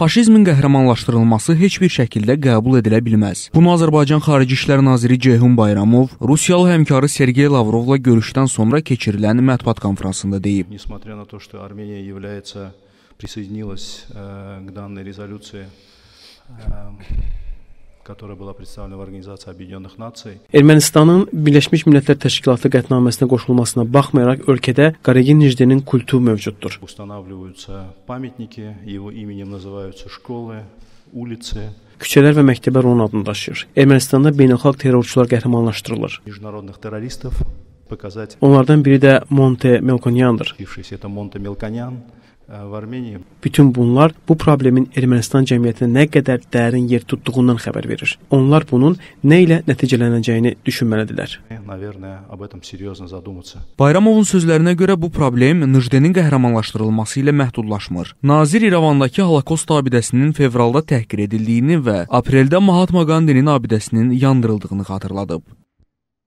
Faşizmin qəhrəmanlaşdırılması heç bir şəkildə qəbul edilə bilməz. Bunu Azərbaycan Xarici İşlər naziri Ceyhun Bayramov Rusiyalı həmkarı Sergey Lavrovla görüşdən sonra keçirilən mətbuat konfransında deyib. Несмотря на то, что Армения является присоединилась э, к данной резолюции э, Ermənistanın Birləşmiş Millətlər Təşkilatı qətnaməsinə qoşulmasına baxmayaraq ölkədə Qaregin Nijdenin kultu mövcuddur. Küçələr və məktəblər onun adını daşıyır. Ermənistanda beynəlxalq terrorçular qəhrəmanlaşdırılır показать. Onlardan biri də Monte Melkonyandır. Это Монте Мелконян э, в Армении. Bütün bunlar bu problemin Ermənistan cəmiyyətinə nə qədər dərin yer tutduğundan xəbər verir. Onlar bunun nə ilə nəticələnəcəyini düşünməlidirlər. Наверное, об этом серьезно задуматься. Bayramovun sözlərinə görə bu problem Nijdenin qəhrəmanlaşdırılması ilə məhdudlaşmır. Nazir İrəvandakı Holokost abidəsinin fevralda təhqir edildiyini və apreldə Mahatma Gandhinin abidəsinin yandırıldığını xatırladıb.